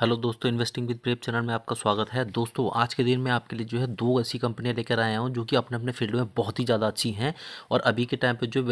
hello दोस्तों investing with prep channel में आपका स्वागत है दोस्तों आज के दिन मैं आपके लिए जो है दो ऐसी कंपनियां लेकर आया हूं जो कि अपने अपने फील्ड में बहुत ही ज़्यादा अच्छी हैं और अभी के टाइम पे जो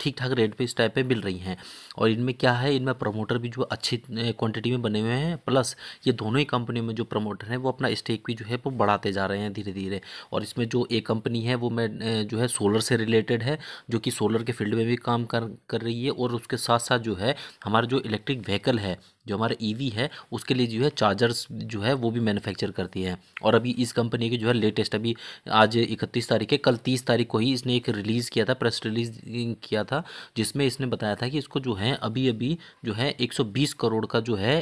ठीक ठाक रेट पे इस टाइप पे मिल रही हैं और इनमें क्या है इनमें प्रमोटर भी जो अच्छी क्वान्टिटी में बने हुए हैं प्लस ये दोनों ही कंपनी में जो प्रमोटर हैं वो अपना स्टेक भी जो है वो बढ़ाते जा रहे हैं धीरे धीरे और इसमें जो एक कंपनी है वो मैं जो है सोलर से रिलेटेड है जो कि सोलर के फील्ड में भी काम कर कर रही है और उसके साथ साथ जो है हमारा जो इलेक्ट्रिक व्हीकल है जो हमारा ईवी e है उसके लिए जो है चार्जर्स जो है वो भी मैन्युफैक्चर करती है और अभी इस कंपनी के जो है लेटेस्ट अभी आज इकतीस तारीख है कल तीस तारीख को ही इसने एक रिलीज़ किया था प्रेस रिलीज किया था जिसमें इसने बताया था कि इसको जो है अभी अभी जो है एक करोड़ का जो है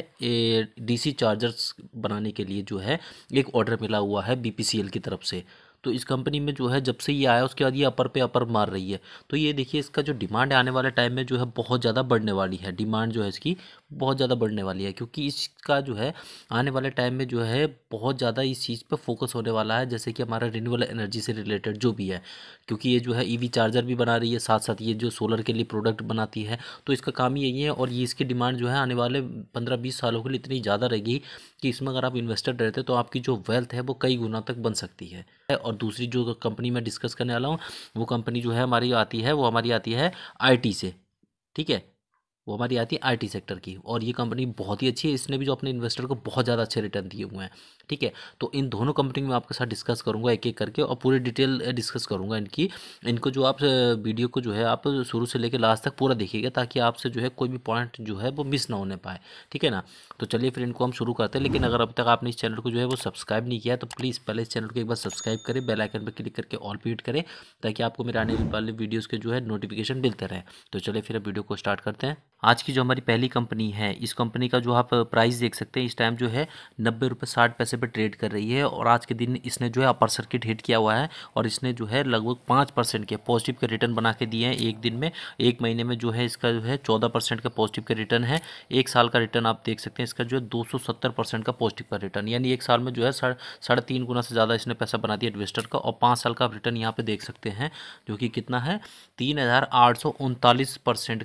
डीसी चार्जर्स बनाने के लिए जो है एक ऑर्डर मिला हुआ है बीपीसीएल की तरफ से तो इस कंपनी में जो है जब से ये आया उसके बाद ये अपर पे अपर मार रही है तो ये देखिए इसका जो डिमांड आने वाले टाइम में जो है बहुत ज़्यादा बढ़ने वाली है डिमांड जो है इसकी बहुत ज़्यादा बढ़ने वाली है क्योंकि इसका जो है आने वाले टाइम में जो है बहुत ज़्यादा इस चीज़ पे फोकस होने वाला है जैसे कि हमारा रिन्यूबल एनर्जी से रिलेटेड जो भी है क्योंकि ये जो है ईवी चार्जर भी बना रही है साथ साथ ये जो सोलर के लिए प्रोडक्ट बनाती है तो इसका काम ही यही है और ये इसकी डिमांड जो है आने वाले पंद्रह बीस सालों के लिए इतनी ज़्यादा रहेगी कि इसमें अगर आप इन्वेस्टर रहते तो आपकी जो वेल्थ है वो कई गुना तक बन सकती है और दूसरी जो कंपनी मैं डिस्कस करने वाला हूँ वो कंपनी जो है हमारी आती है वो हमारी आती है आई से ठीक है वो हमारी आती है आईटी सेक्टर की और ये कंपनी बहुत ही अच्छी है इसने भी जो अपने इन्वेस्टर को बहुत ज़्यादा अच्छे रिटर्न दिए हुए हैं ठीक है तो इन दोनों कंपनी में आपके साथ डिस्कस करूँगा एक एक करके और पूरी डिटेल डिस्कस करूँगा इनकी इनको जो आप वीडियो को जो है आप शुरू से लेकर लास्ट तक पूरा देखिएगा ताकि आपसे जो है कोई भी पॉइंट जो है वो मिस ना होने पाए ठीक है ना तो चलिए फिर इनको हम शुरू करते हैं लेकिन अगर अब तक आपने इस चैनल को जो है वो सब्सक्राइब नहीं किया तो प्लीज़ पहले इस चैनल को एक बार सब्सक्राइब करें बेलाइकन पर क्लिक करके ऑल पीट करें ताकि आपको मेरे आने वाले वीडियोज़ के जो है नोटिफिकेशन मिलते रहे तो चलिए फिर अब वीडियो को स्टार्ट करते हैं आज की जो हमारी पहली कंपनी है इस कंपनी का जो आप प्राइस देख सकते हैं इस टाइम जो है नब्बे रुपये साठ पैसे पर ट्रेड कर रही है और आज के दिन इसने जो है अपर सर्किट हिट किया हुआ है और इसने जो है लगभग पाँच परसेंट के पॉजिटिव के रिटर्न बना के दिए हैं एक दिन में एक महीने में जो है इसका जो है चौदह परसेंट का पॉजिटिव का रिटर्न है एक साल का रिटर्न आप देख सकते हैं इसका जो है दो परसेंट का पॉजिटिव का रिटर्न यानी एक साल में जो है साढ़े तीन गुना से ज़्यादा इसने पैसा बना दिया इन्वेस्टर का और पाँच साल का आप रिटर्न यहाँ पर देख सकते हैं जो कि कितना है तीन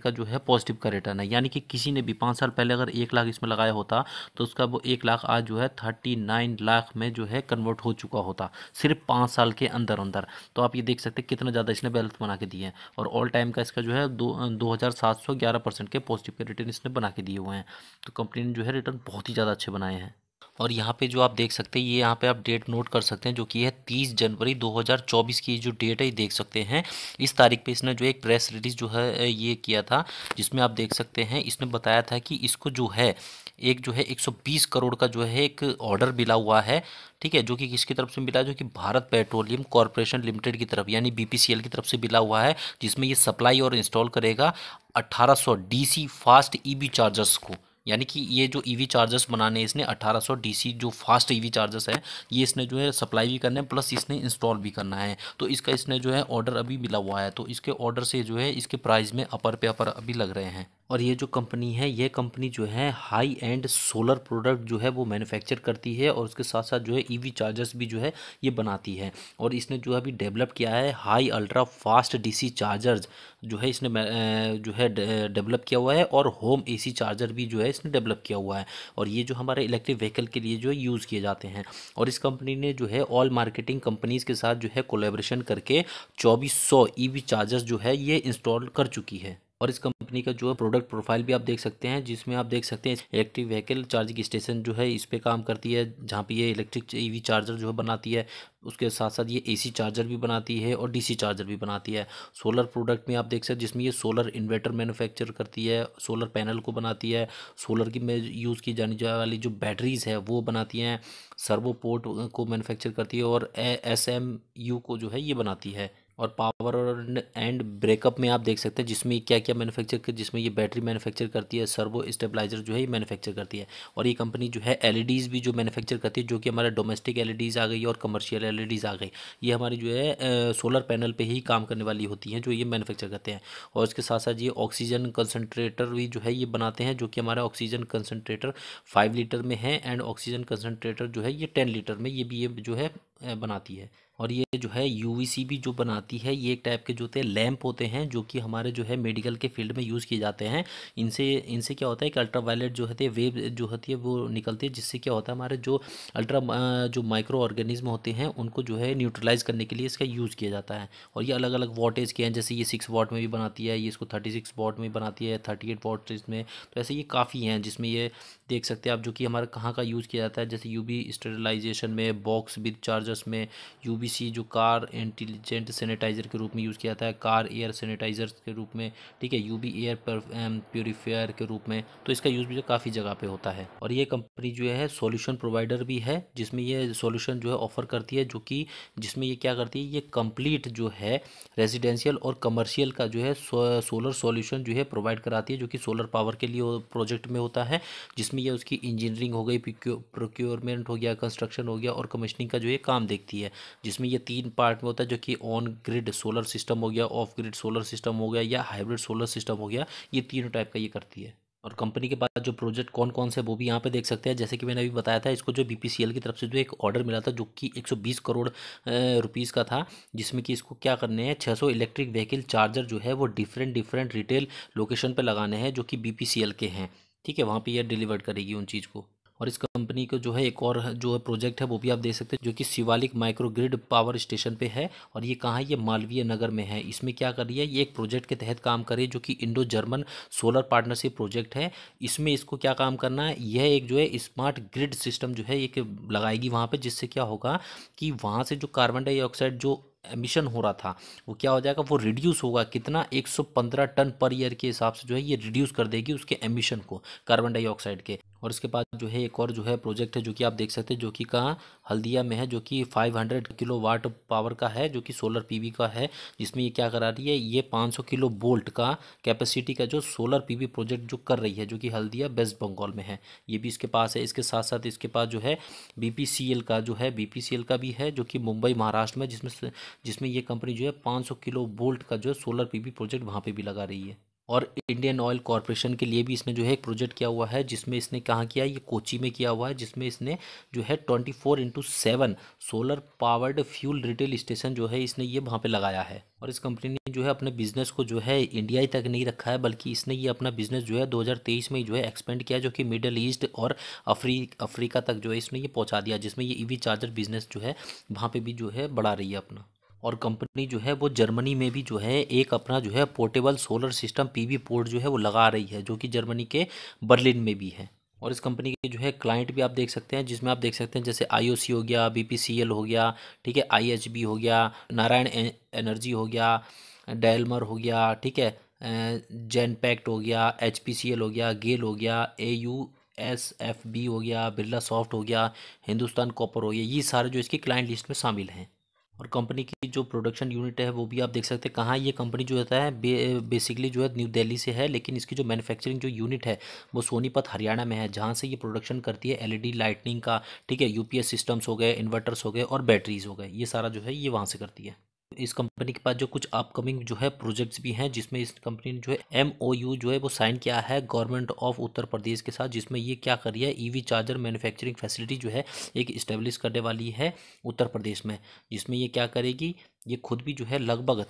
का जो है पॉजिटिव का रिटर्न रिटर्न है यानी कि किसी ने भी पाँच साल पहले अगर एक लाख इसमें लगाया होता तो उसका वो एक लाख आज जो है थर्टी नाइन लाख में जो है कन्वर्ट हो चुका होता सिर्फ पाँच साल के अंदर अंदर तो आप ये देख सकते हैं कितना ज़्यादा इसने वेल्थ बना के दिए हैं और ऑल टाइम का इसका जो है दो दो हज़ार सात सौ ग्यारह परसेंट के पॉजिटिव के रिटर्न इसने बना के दिए हुए हैं तो कंपनी ने जो है रिटर्न बहुत ही ज़्यादा अच्छे बनाए हैं और यहाँ पे जो आप देख सकते हैं ये यहाँ पे आप डेट नोट कर सकते हैं जो कि है 30 जनवरी 2024 की जो डेट है ये देख सकते हैं इस तारीख पे इसने जो एक प्रेस रिलीज जो है ये किया था जिसमें आप देख सकते हैं इसने बताया था कि इसको जो है एक जो है 120 करोड़ का जो है एक ऑर्डर मिला हुआ है ठीक है जो कि किसकी तरफ से मिला जो कि भारत पेट्रोलियम कॉरपोरेशन लिमिटेड की तरफ यानी बी की तरफ से मिला हुआ है जिसमें ये सप्लाई और इंस्टॉल करेगा अट्ठारह सौ फास्ट ई चार्जर्स को यानी कि ये जो ईवी e चार्जर्स बनाने इसने 1800 डीसी जो फास्ट ईवी चार्जर्स है ये इसने जो है सप्लाई भी करना है प्लस इसने इंस्टॉल भी करना है तो इसका इसने जो है ऑर्डर अभी मिला हुआ है तो इसके ऑर्डर से जो है इसके प्राइस में अपर पे अपर अभी लग रहे हैं और ये जो कंपनी है ये कंपनी जो है हाई एंड सोलर प्रोडक्ट जो है वो मैन्युफैक्चर करती है और उसके साथ साथ जो है ईवी चार्जर्स भी जो है ये बनाती है और इसने जो है अभी डेवलप किया है high ultra fast DC chargers जो है इसने जो है डेवलप किया हुआ है और होम एसी चार्जर भी जो है इसने डेवलप किया हुआ है और ये जो हमारे इलेक्ट्रिक व्हीकल के लिए जो है यूज़ किए जाते हैं और इस कंपनी ने जो है ऑल मार्केटिंग कंपनीज़ के साथ जो है कोलेब्रेशन करके चौबीस सौ चार्जर्स जो है ये इंस्टॉल कर चुकी है और इस कंपनी का जो है प्रोडक्ट प्रोफाइल भी आप देख सकते हैं जिसमें आप देख सकते हैं इलेक्ट्रिक व्हीकल चार्जिंग स्टेशन जो है इस पर काम करती है जहाँ पे ये इलेक्ट्रिक ई चार्जर जो है बनाती है उसके साथ साथ ये एसी चार्जर भी बनाती है और डीसी चार्जर भी बनाती है सोलर प्रोडक्ट में आप देख सकते हैं जिसमें ये सोलर इन्वर्टर मैनुफैक्चर करती है सोलर पैनल को बनाती है सोलर की में यूज़ की जाने जाने वाली जो बैटरीज़ है वो बनाती हैं सर्वो पोर्ट को मैनुफैक्चर करती है और एस एम यू को जो है ये बनाती है और पावर और एंड ब्रेकअप में आप देख सकते हैं जिसमें क्या क्या मैन्युफैक्चर कर जिसमें ये बैटरी मैन्युफैक्चर करती है सर्वो स्टेबलाइजर जो है ये मैन्युफैक्चर करती है और ये कंपनी जो है एलईडीज़ e भी जो मैन्युफैक्चर करती है जो कि हमारा डोमेस्टिक एलईडीज़ आ गई और कमर्शियल एलईडीज़ e आ गई ये हमारी जो है सोलर पैनल पर ही काम करने वाली होती हैं जो ये मैनुफैक्चर करते हैं और इसके साथ साथ ये ऑक्सीजन कंसनट्रेटर भी जो है ये बनाते हैं जो कि हमारा ऑक्सीजन कंसनट्रेटर फाइव लीटर में है एंड ऑक्सीजन कंसनट्रेटर जो है ये टेन लीटर में ये भी ये जो है बनाती है और ये जो है यू भी जो बनाती है ये एक टाइप के जो होते हैं लैम्प होते हैं जो कि हमारे जो है मेडिकल के फील्ड में यूज़ किए जाते हैं इनसे इनसे क्या होता है कि अल्ट्रावायलेट जो होते है वेव जो होती है वो निकलती है जिससे क्या होता है हमारे जो अल्ट्रा जो माइक्रो ऑर्गेनिज्म होते हैं उनको जो है न्यूट्रलाइज़ करने के लिए इसका यूज़ किया जाता है और ये अलग अलग वॉटेज के हैं जैसे ये सिक्स वॉट में भी बनाती है ये इसको थर्टी सिक्स वॉट में बनाती है थर्टी एट वॉट इसमें तो ऐसे ये काफ़ी हैं जिसमें ये देख सकते हैं आप जो कि हमारे कहाँ का यूज़ किया जाता है जैसे यू बी में बॉक्स विद चार्जर्स में यू सी जो कार इंटेलिजेंट सैनिटाइज़र के रूप में यूज़ किया जाता है कार एयर सैनिटाइज़र के रूप में ठीक है यू एयर प्योरीफायर के रूप में तो इसका यूज़ भी काफ़ी जगह पे होता है और ये कंपनी जो है सॉल्यूशन प्रोवाइडर भी है जिसमें ये सॉल्यूशन जो है ऑफर करती है जो कि जिसमें ये क्या करती है ये कम्प्लीट जो है रेजिडेंशियल और कमर्शियल का जो है सोलर सोल्यूशन जो है प्रोवाइड कराती है जो कि सोलर पावर के लिए प्रोजेक्ट में होता है जिसमें यह उसकी इंजीनियरिंग हो गई प्रोक्योरमेंट हो गया कंस्ट्रक्शन हो गया और कमिश्निंग का जो है काम देखती है जिस जिसमें ये तीन पार्ट में होता है जो कि ऑन ग्रिड सोलर सिस्टम हो गया ऑफ ग्रिड सोलर सिस्टम हो गया या हाइब्रिड सोलर सिस्टम हो गया ये तीनों टाइप का ये करती है और कंपनी के पास जो प्रोजेक्ट कौन कौन से वो भी यहाँ पे देख सकते हैं जैसे कि मैंने अभी बताया था इसको जो बी की तरफ से जो एक ऑर्डर मिला था जो कि 120 करोड़ रुपीस का था जिसमें कि इसको क्या करने हैं 600 इलेक्ट्रिक व्हीकल चार्जर जो है वो डिफरेंट डिफरेंट रिटेल लोकेशन पर लगाने हैं जो कि बी के हैं ठीक है वहाँ पर यह डिलीवर करेगी उन चीज़ को और इस कंपनी को जो है एक और जो है प्रोजेक्ट है वो भी आप देख सकते हैं जो कि शिवालिक माइक्रोग्रिड पावर स्टेशन पे है और ये कहाँ है ये मालवीय नगर में है इसमें क्या कर रही है ये एक प्रोजेक्ट के तहत काम कर रही है जो कि Indo German solar partnership project है इसमें इसको क्या काम करना है यह एक जो है स्मार्ट ग्रिड सिस्टम जो है एक लगाएगी वहाँ पर जिससे क्या होगा कि वहाँ से जो कार्बन डाइऑक्साइड जो एमिशन हो रहा था वो क्या हो जाएगा वो रिड्यूस होगा कितना 115 टन पर ईयर के हिसाब से जो है ये रिड्यूस कर देगी उसके एमिशन को कार्बन डाइऑक्साइड के और इसके बाद जो है एक और जो है प्रोजेक्ट है जो कि आप देख सकते हैं जो कि कहाँ हल्दिया में है जो कि 500 किलो वाट पावर का है जो कि सोलर पीवी का है जिसमें ये क्या करा रही है ये 500 किलो बोल्ट का कैपेसिटी का जो सोलर पीवी प्रोजेक्ट जो कर रही है जो कि हल्दिया वेस्ट बंगाल में है ये भी इसके पास है इसके साथ साथ इसके पास जो है बी का जो है बी का भी है जो कि मुंबई महाराष्ट्र में जिसमें जिसमें ये कंपनी जो है पाँच किलो वोल्ट का जो है सोलर पी प्रोजेक्ट वहाँ पर भी लगा रही है और इंडियन ऑयल कॉरपोरेशन के लिए भी इसने जो है एक प्रोजेक्ट किया हुआ है जिसमें इसने कहाँ किया ये कोची में किया हुआ है जिसमें इसने जो है twenty four into seven solar powered fuel retail station जो है इसने ये वहाँ पे लगाया है और इस कंपनी ने जो है अपने बिजनेस को जो है इंडिया ही तक नहीं रखा है बल्कि इसने ये अपना बिजनेस जो है दो में जो है एक्सपेंड किया जो कि मिडल ईस्ट और अफ्री अफ्रीका तक जो है इसने ये पहुँचा दिया जिसमें ये ई चार्जर बिजनेस जो है वहाँ पर भी जो है बढ़ा रही है अपना और कंपनी जो है वो जर्मनी में भी जो है एक अपना जो है portable solar system PV port जो है वो लगा रही है जो कि जर्मनी के बर्लिन में भी है और इस कंपनी के जो है क्लाइंट भी आप देख सकते हैं जिसमें आप देख सकते हैं जैसे आई हो गया बी हो गया ठीक है आई हो गया नारायण एनर्जी हो गया डेलमर हो गया ठीक है जेनपैक्ट हो गया एच हो गया गेल हो गया ए एस एफ बी हो गया बिरला सॉफ्ट हो गया हिंदुस्तान कॉपर हो गया ये सारे जो इसके क्लाइंट लिस्ट में शामिल हैं और कंपनी की जो प्रोडक्शन यूनिट है वो भी आप देख सकते हैं कहाँ ये कंपनी जो होता है बे, बेसिकली जो है न्यू दिल्ली से है लेकिन इसकी जो मैन्युफैक्चरिंग जो यूनिट है वो सोनीपत हरियाणा में है जहाँ से ये प्रोडक्शन करती है एलईडी लाइटनिंग e का ठीक है यूपीएस सिस्टम्स हो गए इन्वर्टर्स हो गए और बैटरीज हो गए ये सारा जो है ये वहाँ से करती है इस कंपनी के पास जो कुछ अपकमिंग जो है प्रोजेक्ट्स भी हैं जिसमें इस कंपनी ने जो है एम जो है वो साइन किया है गवर्नमेंट ऑफ उत्तर प्रदेश के साथ जिसमें ये क्या कर रही है ईवी चार्जर मैन्युफैक्चरिंग फैसिलिटी जो है एक इस्टेब्लिश करने वाली है उत्तर प्रदेश में जिसमें ये क्या करेगी ये खुद भी जो है लगभग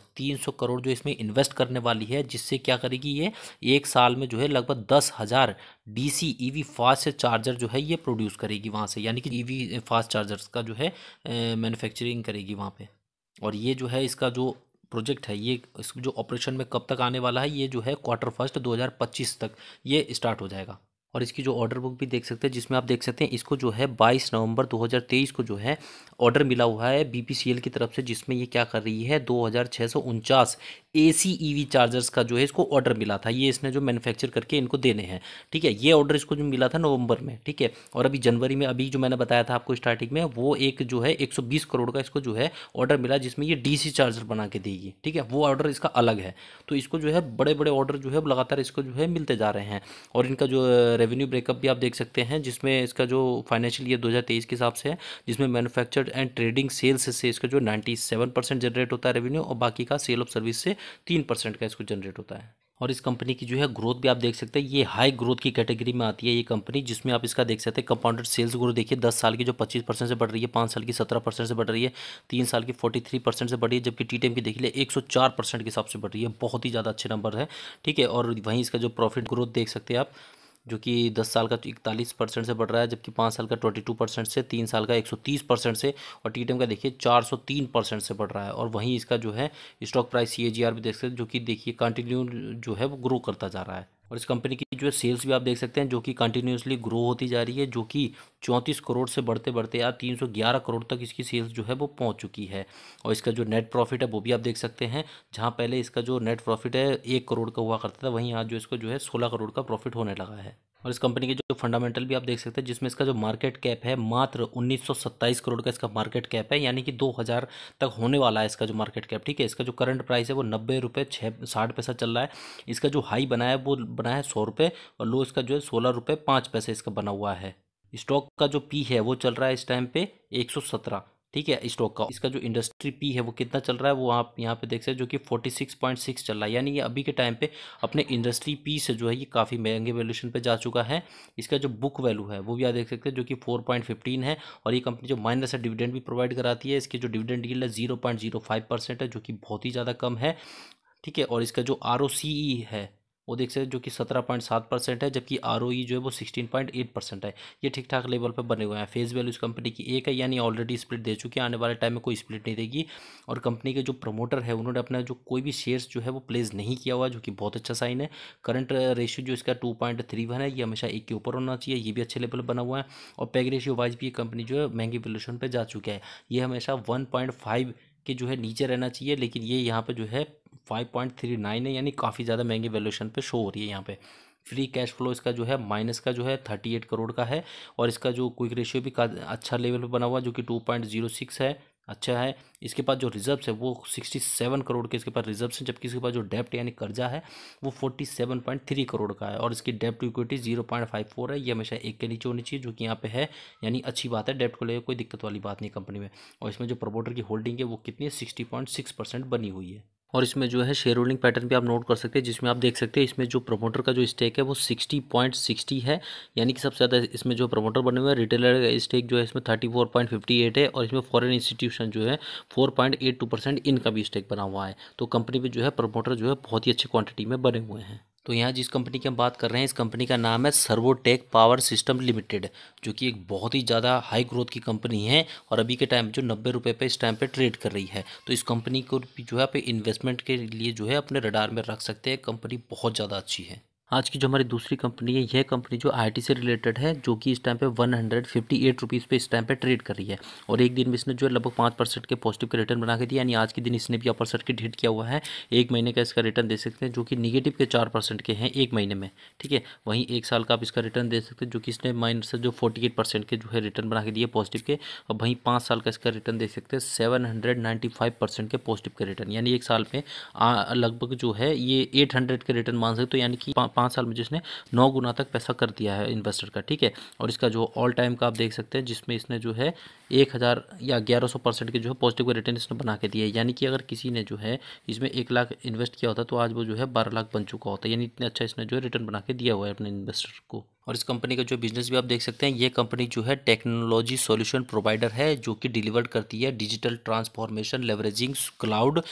सौ करोड़ जो इसमें इन्वेस्ट करने वाली है जिससे क्या करेगी ये एक साल में जो है लगभग दस हज़ार D C E V fast charger जो है ये प्रोड्यूस करेगी वहाँ से यानी कि ई वी फास्ट चार्जर्स का जो है मैन्युफैक्चरिंग करेगी वहाँ पर और ये जो है इसका जो प्रोजेक्ट है ये इस जो ऑपरेशन में कब तक आने वाला है ये जो है क्वार्टर फर्स्ट 2025 तक ये स्टार्ट हो जाएगा और इसकी जो ऑर्डर बुक भी देख सकते हैं जिसमें आप देख सकते हैं इसको जो है 22 नवंबर 2023 को जो है ऑर्डर मिला हुआ है बीपीसीएल की तरफ से जिसमें ये क्या कर रही है दो हज़ार छः सौ उनचास ए सी ई वी चार्जर्स का जो है इसको ऑर्डर मिला था ये इसने जो मैन्युफैक्चर करके इनको देने हैं ठीक है ये ऑर्डर इसको जो मिला था नवंबर में ठीक है और अभी जनवरी में अभी जो मैंने बताया था आपको स्टार्टिंग में वो एक जो है 120 करोड़ का इसको जो है ऑर्डर मिला जिसमें ये डीसी चार्जर बना के देगी ठीक है वो ऑर्डर इसका अलग है तो इसको जो है बड़े बड़े ऑर्डर जो है लगातार इसको जो है मिलते जा रहे हैं और इनका जो रेवेन्यू ब्रेकअप भी आप देख सकते हैं जिसमें इसका जो फाइनेंशियल ईयर 2023 के हिसाब से है जिसमें मैन्युफैक्चर्ड एंड ट्रेडिंग सेल्स से इसका जो 97 परसेंट जनरेट होता है रेवेन्यू और बाकी का सेल ऑफ सर्विस से तीन परसेंट का इसको जनरेट होता है और इस कंपनी की जो है ग्रोथ भी आप देख सकते हैं ये हाई ग्रोथ की कैटेगरी में आती है ये कंपनी जिसमें आप इसका देख सकते हैं कंपाउंडेड सेल्स ग्रोथ देखिए दस साल की जो पच्चीस परसेंट से बढ़ रही है पाँच साल की सत्रह परसेंट से बढ़ रही है तीन साल की फोर्टी थ्री परसेंट से बढ़ रही है जबकि टी टेम की देख लिया एक सौ चार परसेंट के हिसाब से बढ़ रही है बहुत ही ज़्यादा अच्छे नंबर है ठीक है और वहीं इसका जो प्रॉफिट ग्रोथ देख सकते हैं आप जो कि दस साल का तो इकतालीस परसेंट से बढ़ रहा है जबकि पाँच साल का ट्वेंटी टू परसेंट से तीन साल का एक सौ तीस परसेंट से और टी का देखिए चार सौ तीन परसेंट से बढ़ रहा है और वहीं इसका जो है स्टॉक प्राइस सी भी देख सकते हैं जो कि देखिए कंटिन्यू जो है वो ग्रो करता जा रहा है और इस कंपनी की जो सेल्स भी आप देख सकते हैं जो कि कंटिन्यूसली ग्रो होती जा रही है जो कि चौंतीस करोड़ से बढ़ते बढ़ते आप तीन सौ ग्यारह करोड़ तक इसकी सेल्स जो है वो पहुंच चुकी है और इसका जो नेट प्रॉफिट है वो भी आप देख सकते हैं जहां पहले इसका जो नेट प्रॉफिट है एक करोड़ का हुआ करता था वहीं आज जो इसको जो है सोलह करोड़ का प्रॉफिट होने लगा है और इस कंपनी के जो फंडामेंटल भी आप देख सकते हैं जिसमें इसका जो मार्केट कैप है मात्र 1927 करोड़ का इसका मार्केट कैप है यानी कि 2000 तक होने वाला है इसका जो मार्केट कैप ठीक है इसका जो करंट प्राइस है वो नब्बे रुपये छः साठ पैसा चल रहा है इसका जो हाई बना है वो बना है सौ रुपये और लो इसका जो है सोलह रुपये पाँच पैसे इसका बना हुआ है स्टॉक का जो पी है वो चल रहा है इस टाइम पे सत्रह ठीक है स्टॉक का इसका जो इंडस्ट्री पी है वो कितना चल रहा है वो आप यहाँ पे देख सकते हैं जो कि फोर्टी सिक्स पॉइंट सिक्स चल रहा है यानी ये अभी के टाइम पे अपने इंडस्ट्री पी से जो है ये काफ़ी महंगे वैल्यूशन पे जा चुका है इसका जो बुक वैल्यू है वो भी आप देख सकते हैं जो कि फोर पॉइंट है और ये कंपनी जो माइनस है डिविडेंड भी प्रोवाइड कराती है इसकी जो डिविडेंड डील है zero point zero five percent है जो कि बहुत ही ज़्यादा कम है ठीक है और इसका जो आर है वो देख सकते हैं जो कि सत्रह पॉइंट सात परसेंट है जबकि आर e जो है वो सिक्सटीन पॉइंट एट परसेंट है ये ठीक ठाक लेवल पर बने हुए हैं फेस वैल्यू इस कंपनी की एक है यानी ऑलरेडी स्प्लिट दे चुकी है आने वाले टाइम में कोई स्प्लिट नहीं देगी और कंपनी के जो प्रमोटर है उन्होंने अपना जो कोई भी शेयर्स जो है वो प्लेस नहीं किया हुआ जो कि बहुत अच्छा साइन है करंट रेशियो जो इसका टू पॉइंट थ्री वन है ये हमेशा एक के ऊपर होना चाहिए ये भी अच्छे लेवल पर बना हुआ है और पैग रेशियो वाइज भी ये कंपनी जो है महंगी पोल्यूशन पर जा चुका है ये हमेशा वन पॉइंट फाइव के जो है नीचे रहना चाहिए लेकिन ये यहाँ पर जो है फाइव पॉइंट थ्री नाइन है यानी काफ़ी ज़्यादा महंगी वैल्यूशन पे शो हो रही है यहाँ पे फ्री कैश फ्लो इसका जो है माइनस का जो है थर्टी एट करोड़ का है और इसका जो क्विक रेशियो भी का अच्छा लेवल पर बना हुआ जो कि टू पॉइंट जीरो सिक्स है अच्छा है इसके पास जो रिजर्व्स है वो सिक्सटी सेवन करोड़ के इसके पास रिजर्व हैं जबकि इसके पास जो डेप्ट यानी कर्जा है वो forty seven point three crore का है और इसकी डेप्ट to equity zero point five four है ये हमेशा एक के नीचे होनी चाहिए जो कि यहाँ पे है यानी अच्छी बात है डेप्ट को लेकर कोई दिक्कत वाली बात नहीं कंपनी में और इसमें जो प्रमोटर की होल्डिंग है वो कितनी है सिक्सटी पॉइंट सिक्स परसेंट बनी हुई है और इसमें जो है शेयर होल्डिंग पैटर्न भी आप नोट कर सकते हैं जिसमें आप देख सकते हैं इसमें जो प्रमोटर का जो स्टेक है वो सिक्सटी पॉइंट सिक्सटी है यानी कि सबसे ज़्यादा इसमें जो प्रमोटर बने हुए हैं रिटेलर का स्टेक जो है इसमें thirty four point fifty eight है और इसमें फॉरेन इंस्टीट्यूशन जो है four point eight two percent इनका भी स्टेक बना हुआ है तो कंपनी में जो है प्रमोटर जो है बहुत ही अच्छी क्वान्टिटी में बने हुए हैं तो यहाँ जिस कंपनी की हम बात कर रहे हैं इस कंपनी का नाम है सर्वोटेक पावर सिस्टम लिमिटेड जो कि एक बहुत ही ज़्यादा हाई ग्रोथ की कंपनी है और अभी के टाइम जो नब्बे रुपये पर इस टाइम पे ट्रेड कर रही है तो इस कंपनी को जो है आप इन्वेस्टमेंट के लिए जो है अपने रडार में रख सकते हैं कंपनी बहुत ज़्यादा अच्छी है आज की जो हमारी दूसरी कंपनी है यह कंपनी जो आईटी से रिलेटेड है जो कि इस टाइम पे one hundred fifty eight rupees पे इस टाइम पे ट्रेड कर रही है और एक दिन में इसने जो है लगभग पाँच परसेंट के पॉजिटिव का रिटर्न बना के दिया यानी आज के दिन इसने भी अपर सर्किट हिट किया हुआ है एक महीने का इसका रिटर्न दे सकते हैं जो कि निगेटिव के चार परसेंट के हैं एक महीने में ठीक है वहीं एक साल का आप इसका रिटर्न दे सकते हैं जो कि इसने माइनस जो फोर्टी एट परसेंट के जो है रिटर्न बना के दिए पॉजिटिव के और वहीं पाँच साल का इसका रिटर्न दे सकते हैं seven hundred ninety five percent के पॉजिटिव के रिटर्न यानी एक साल में लगभग जो है ये एट हंड्रेड के रिटर्न मान सकते हो यानी कि पाँच साल में जिसने नौ गुना तक पैसा कर दिया है इन्वेस्टर का ठीक है और इसका जो ऑल टाइम का आप देख सकते हैं जिसमें इसने जो है एक हज़ार या ग्यारह सौ परसेंट के जो है पॉजिटिव रिटर्न इसने बना के दिया है यानी कि अगर किसी ने जो है इसमें एक लाख इन्वेस्ट किया होता तो आज वो जो है बारह लाख बन चुका होता यानी इतना अच्छा इसने जो है रिटर्न बना के दिया हुआ है अपने इन्वेस्टर को और इस कंपनी का जो बिजनेस भी आप देख सकते हैं ये कंपनी जो है टेक्नोलॉजी सॉल्यूशन प्रोवाइडर है जो कि डिलीवर करती है digital transformation leveraging cloud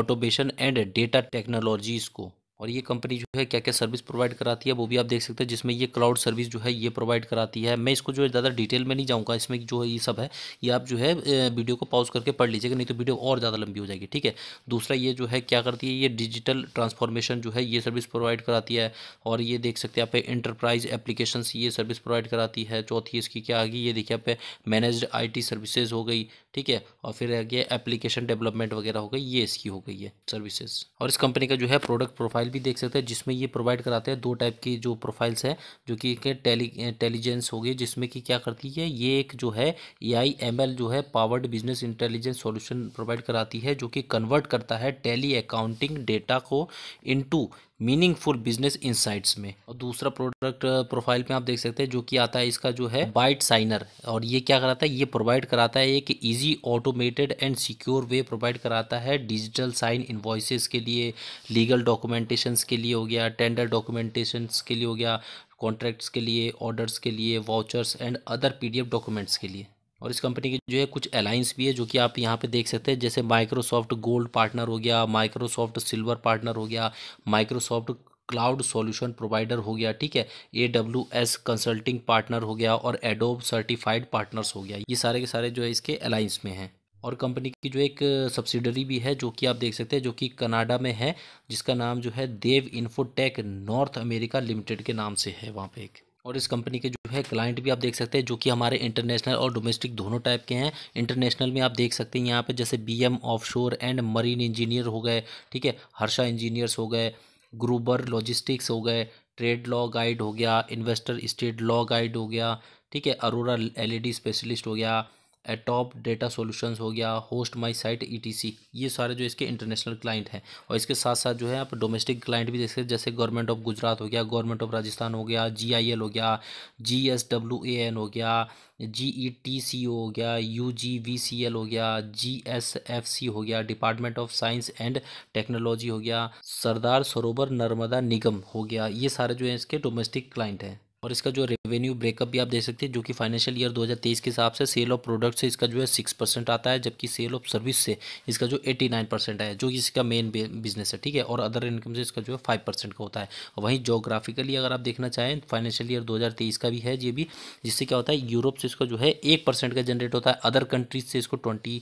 automation and data technologies को और ये कंपनी जो है क्या क्या सर्विस प्रोवाइड कराती है वो भी आप देख सकते हैं जिसमें ये क्लाउड सर्विस जो है ये प्रोवाइड कराती है मैं इसको जो है ज़्यादा डिटेल में नहीं जाऊँगा इसमें जो है ये सब है ये आप जो है वीडियो को पॉज करके पढ़ लीजिएगा नहीं तो वीडियो और ज़्यादा लंबी हो जाएगी ठीक है दूसरा ये जो है क्या करती है ये डिजिटल ट्रांसफॉर्मेशन जो है ये सर्विस प्रोवाइड कराती है और ये देख सकते हैं आप इंटरप्राइज एप्लीकेशन ये सर्विस प्रोवाइड कराती है चौथी इसकी क्या आ गई ये देखिए आप मैनेज्ड आई सर्विसेज हो गई ठीक है और फिर रह गया एप्लीकेशन डेवलपमेंट वगैरह हो गई ये इसकी हो गई है सर्विसेज और इस कंपनी का जो है प्रोडक्ट प्रोफाइल भी देख सकते हैं जिसमें ये प्रोवाइड कराते हैं दो टाइप की जो प्रोफाइल्स हैं जो कि टेली इंटेलिजेंस होगी जिसमें कि क्या करती है ये एक जो है ए आई एम एल जो है powered business intelligence solution provide कराती है जो कि कन्वर्ट करता है टेली अकाउंटिंग डेटा को इंटू मीनिंगफुल बिजनेस इंसाइट्स में और दूसरा प्रोडक्ट प्रोफाइल में आप देख सकते हैं जो कि आता है इसका जो है बाइट साइनर और ये क्या कराता है ये प्रोवाइड कराता है एक easy automated and secure way provide कराता है डिजिटल साइन इन्वॉइसेस के लिए लीगल डॉक्यूमेंटेशंस के लिए हो गया टेंडर डॉक्यूमेंटेशंस के लिए हो गया कॉन्ट्रैक्ट्स के लिए ऑर्डर्स के लिए vouchers and other PDF documents के लिए और इस कंपनी की जो है कुछ अलाइंस भी है जो कि आप यहाँ पे देख सकते हैं जैसे माइक्रोसॉफ्ट गोल्ड पार्टनर हो गया माइक्रोसॉफ्ट सिल्वर पार्टनर हो गया माइक्रोसॉफ्ट क्लाउड सॉल्यूशन प्रोवाइडर हो गया ठीक है A W S consulting partner हो गया और एडोब सर्टिफाइड पार्टनर्स हो गया ये सारे के सारे जो है इसके अलाइंस में हैं और कंपनी की जो एक सब्सिडरी भी है जो कि आप देख सकते हैं जो कि कनाडा में है जिसका नाम जो है Dev Infotech North America limited के नाम से है वहाँ पे एक और इस कंपनी के जो है क्लाइंट भी आप देख सकते हैं जो कि हमारे इंटरनेशनल और डोमेस्टिक दोनों टाइप के हैं इंटरनेशनल में आप देख सकते हैं यहाँ पे जैसे BM offshore and marine engineer हो गए ठीक है हर्षा इंजीनियर्स हो गए ग्रूबर लॉजिस्टिक्स हो गए ट्रेड लॉ गाइड हो गया इन्वेस्टर स्टेट लॉ गाइड हो गया ठीक है अरोरा एल स्पेशलिस्ट हो गया एटॉप डेटा सॉल्यूशंस हो गया होस्ट माई साइट ई ये सारे जो इसके इंटरनेशनल क्लाइंट हैं और इसके साथ साथ जो है आप डोमेस्टिक क्लाइंट भी देख सकते हैं जैसे गवर्नमेंट ऑफ गुजरात हो गया गवर्नमेंट ऑफ राजस्थान हो गया जी आई एल हो गया G S W A N हो गया G E T C O हो गया U G V C L हो गया जी एस एफ सी हो गया department of science and technology हो गया सरदार सरोवर नर्मदा निगम हो गया ये सारे जो है इसके डोमेस्टिक क्लाइंट हैं और इसका जो रेवेन्यू ब्रेकअप भी आप देख सकते हैं जो कि फाइनेंशियल ईयर 2023 के हिसाब से सेल ऑफ प्रोडक्ट से इसका जो है सिक्स परसेंट आता है जबकि सेल ऑफ सर्विस से इसका जो एट्टी नाइन परसेंट है जो कि इसका मेन बिजनेस है ठीक है और अदर इनकम से इसका जो है फाइव परसेंट का होता है वहीं जोग्राफिकली अगर आप देखना चाहें फाइनेंशियल ईयर दो का भी है ये भी जिससे क्या होता है यूरोप से इसका जो है एक का जनरेट होता है अदर कंट्रीज से इसको ट्वेंटी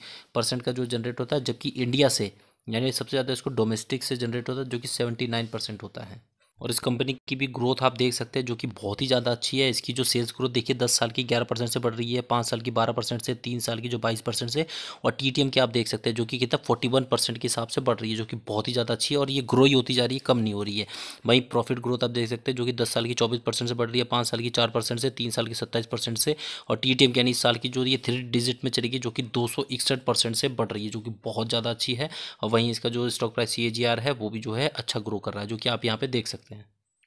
का जो जनरेट होता है जबकि इंडिया से यानी सबसे ज़्यादा इसको डोमेस्टिक से जनरेट होता है जो कि सेवेंटी नाइन परसेंट होता है और इस कंपनी की भी ग्रोथ आप देख सकते हैं जो कि बहुत ही ज़्यादा अच्छी है इसकी जो सेल्स ग्रोथ देखिए दस साल की ग्यारह परसेंट से बढ़ रही है पाँच साल की बारह परसेंट से तीन साल की जो बाईस परसेंट से और टी टी एम की आप देख सकते हैं जो कि कितना फोर्टी वन परसेंट के हिसाब से बढ़ रही है जो कि बहुत ही ज़्यादा अच्छी है और ये ग्रो ही होती जा रही है कम नहीं हो रही है वहीं प्रॉफिट ग्रोथ आप देख सकते हैं जो कि दस साल की चौबीस परसेंट से बढ़ रही है पाँच साल की चार परसेंट से तीन साल की सत्ताईस परसेंट से और टी टी एम यानी इस साल की जो ये थ्री डिजिट में चलेगी जो कि दो सौ इकसठ परसेंट से बढ़ रही है जो कि बहुत ज़्यादा अच्छी है और वहीं इसका जो stock price C A G R है वो भी जो है अच्छा ग्रो कर रहा है जो कि आप यहाँ पर देख सकते हैं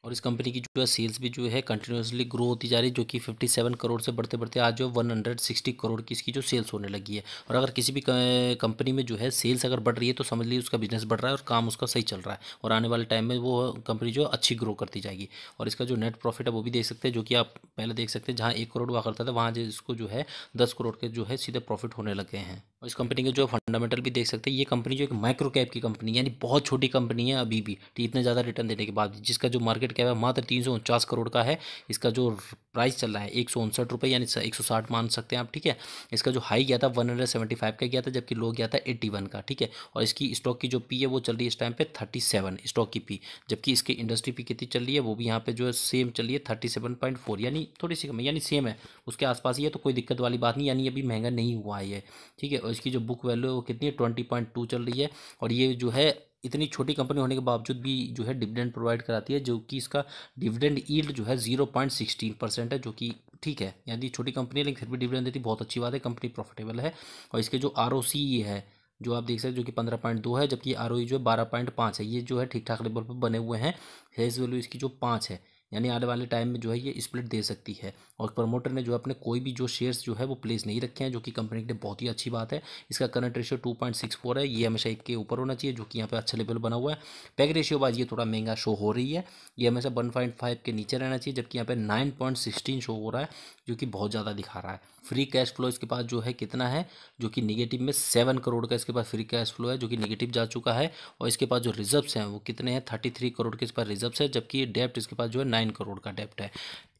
और इस कंपनी की जो है सेल्स भी जो है कंटिन्यूसली ग्रो होती जा रही है जो कि 57 करोड़ से बढ़ते बढ़ते आज जो 160 करोड़ की इसकी जो सेल्स होने लगी है और अगर किसी भी कंपनी में जो है सेल्स अगर बढ़ रही है तो समझ लीजिए उसका बिजनेस बढ़ रहा है और काम उसका सही चल रहा है और आने वाले टाइम में वो कंपनी जो अच्छी ग्रो करती जाएगी और इसका जो नेट प्रॉफिट है वो भी देख सकते हैं जो कि आप पहले देख सकते हैं जहाँ एक करोड़ हुआ करता था वहाँ इसको जो है दस करोड़ के जो है सीधे प्रॉफिट होने लगे हैं और इस कंपनी के जो फंडामेंटल भी देख सकते हैं ये कंपनी जो एक माइक्रो कैप की कंपनी है यानी बहुत छोटी कंपनी है अभी भी तो इतने ज़्यादा रिटर्न देने के बाद जिसका जो मार्केट कैप है मात्र तीन सौ उनचास करोड़ का है इसका जो प्राइस चल रहा है एक सौ उनसठ रुपये यानी एक सौ साठ मान सकते हैं आप ठीक है इसका जो हाई गया था वन हंड्रेड सेवेंटी फाइव का गया था जबकि लो गया था एट्टी वन का ठीक है और इसकी स्टॉक की जो पी है वो चल रही है इस टाइम पर थर्टी सेवन स्टॉक की पी जबकि इसकी इंडस्ट्री पी कितनी चल रही है वो भी यहाँ पर जो है सेम चल रही है थर्टी सेवन पॉइंट फोर यानी थोड़ी सी कम यानी सेम है उसके आसपास ही है तो कोई दिक्कत वाली बात नहीं यानी अभी महंगा नहीं हुआ है ठीक है और इसकी जो बुक वैल्यू है वो कितनी है ट्वेंटी पॉइंट टू चल रही है और ये जो है इतनी छोटी कंपनी होने के बावजूद भी जो है डिविडेंड प्रोवाइड कराती है जो कि इसका डिविडेंड ईल्ड जो है जीरो पॉइंट सिक्सटीन परसेंट है जो कि ठीक है यानी छोटी कंपनी है लेकिन फिर भी डिविडेंड देती बहुत अच्छी बात है कंपनी प्रॉफिटेबल है और इसके जो आर ओ सी है जो आप देख सकते हैं जो कि पंद्रह पॉइंट दो है जबकि आर ओ e जो है बारह पॉइंट पाँच है ये जो है ठीक ठाक लेवल पर बने हुए हैं फेस वैल्यू इसकी जो पाँच है यानी आने वाले टाइम में जो है ये स्प्लिट दे सकती है और प्रमोटर ने जो अपने कोई भी जो शेयर्स जो है वो प्लेस नहीं रखे हैं जो कि कंपनी के लिए बहुत ही अच्छी बात है इसका current ratio two point six four है ये हमेशा एक के ऊपर होना चाहिए जो कि यहाँ पे अच्छा लेवल बना हुआ है पैक रेशियो बाज ये थोड़ा महंगा शो हो रही है ये हमेशा वन पॉइंट फाइव के नीचे रहना चाहिए जबकि यहाँ पर नाइन पॉइंट सिक्सटीन शो हो रहा है जो कि बहुत ज़्यादा दिखा रहा है फ्री कैश फ्लो इसके पास जो है कितना है जो कि निगेटिव में सेवन करोड़ का इसके पास फ्री कैश फ्लो है जो कि निगेटिव जा चुका है और इसके पास जो रिजर्व्स हैं वो कितने हैं थर्टी थ्री करोड़ के इस पास रिजर्व्स है जबकि ये डेप्ट इसके पास जो है नाइन करोड़ का डेप्ट है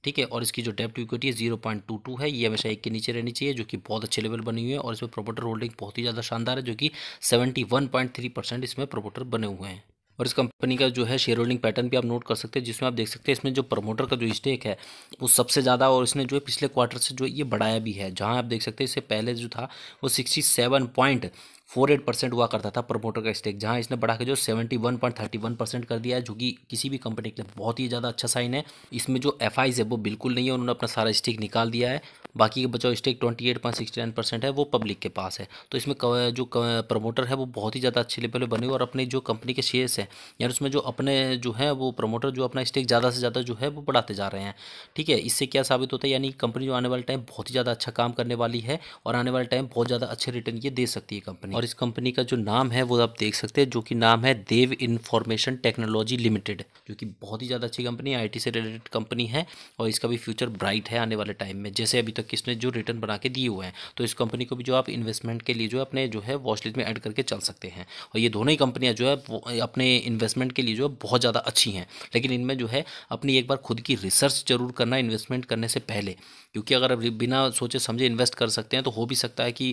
ठीक है और इसकी जो डेप्ट इक्विटी है जीरो पॉइंट टू टू है ये हमेशा एक के नीचे रहनी चाहिए जो कि बहुत अच्छे लेवल बनी हुई है और इसमें प्रोपोटर होल्डिंग बहुत ही ज़्यादा शानदार है जो कि seventy one point three percent इसमें प्रोपोटर बने हुए हैं और इस कंपनी का जो है शेयर होल्डिंग पैटर्न भी आप नोट कर सकते हैं जिसमें आप देख सकते हैं इसमें जो प्रमोटर का जो स्टेक है वो सबसे ज़्यादा और इसने जो है पिछले क्वार्टर से जो ये बढ़ाया भी है जहाँ आप देख सकते हैं इससे पहले जो था वो sixty seven point four eight percent हुआ करता था प्रमोटर का स्टेक जहाँ इसने बढ़ा के जो seventy one point thirty one percent कर दिया है जो कि किसी भी कंपनी के लिए बहुत ही ज़्यादा अच्छा साइन है इसमें जो एफ है वो बिल्कुल नहीं है उन्होंने अपना सारा स्टेक निकाल दिया है बाकी के बचाओ stake twenty eight point sixty nine percent है वो पब्लिक के पास है तो इसमें जो प्रमोटर है वो बहुत ही ज़्यादा अच्छे लेवल पर बने हुए और अपने जो कंपनी के शेयर्स हैं यानी उसमें जो अपने जो है वो प्रमोटर जो अपना स्टेक ज़्यादा से ज़्यादा जो है वो बढ़ाते जा रहे हैं ठीक है इससे क्या साबित होता है यानी कंपनी जो आने वाले टाइम बहुत ही ज़्यादा अच्छा काम करने वाली है और आने वाले टाइम बहुत ज़्यादा अच्छे रिटर्न ये दे सकती है कंपनी और इस कंपनी का जो नाम है वो आप देख सकते हैं जो कि नाम है देव इन्फॉर्मेशन टेक्नोलॉजी लिमिटेड जो कि बहुत ही ज़्यादा अच्छी कंपनी है आई से रिलेटेड कंपनी है और इसका भी फ्यूचर ब्राइट है आने वाले टाइम में जैसे अभी तक किसने जो रिटर्न बना के दिए हुए हैं तो इस कंपनी को भी जो आप इन्वेस्टमेंट के लिए जो अपने जो है वॉचलिस्ट में ऐड करके चल सकते हैं और ये दोनों ही कंपनियाँ जो है अपने इन्वेस्टमेंट के लिए जो है बहुत ज़्यादा अच्छी हैं लेकिन इनमें जो है अपनी एक बार खुद की रिसर्च जरूर करना इन्वेस्टमेंट करने से पहले क्योंकि अगर बिना सोचे समझे इन्वेस्ट कर सकते हैं तो हो भी सकता है कि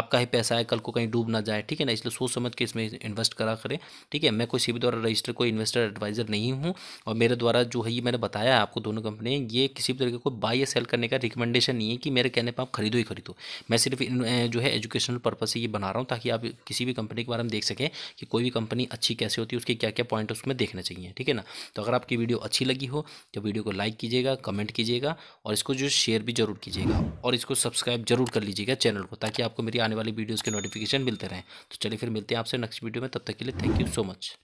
आपका ही पैसा है कल को कहीं डूब ना जाए ठीक है ना इसलिए सोच समझ के इसमें इन्वेस्ट करा करें ठीक है मैं कोई सी द्वारा रजिस्टर कोई इन्वेस्टर एडवाइजर नहीं हूँ और मेरे द्वारा जो है ये मैंने बताया आपको दोनों कंपनी ये किसी भी तरीके को बाय या सेल करने का रिकमेंडेशन नहीं नहीं है कि मेरे कहने पर आप खरीदो ही खरीदो मैं सिर्फ जो है एजुकेशनल पर्पज़ से ये बना रहा हूँ ताकि आप किसी भी कंपनी के बारे में देख सकें कि कोई भी कंपनी अच्छी कैसे होती है उसके क्या क्या पॉइंट उसमें देखना चाहिए ठीक है ना तो अगर आपकी वीडियो अच्छी लगी हो तो वीडियो को लाइक कीजिएगा कमेंट कीजिएगा और इसको जो शेयर भी जरूर कीजिएगा और इसको सब्सक्राइब जरूर कर लीजिएगा चैनल को ताकि आपको मेरी आने वाली वीडियोज़ के नोटिफिकेशन मिलते रहें तो चलिए फिर मिलते हैं आपसे नेक्स्ट वीडियो में तब तक के लिए थैंक यू सो मच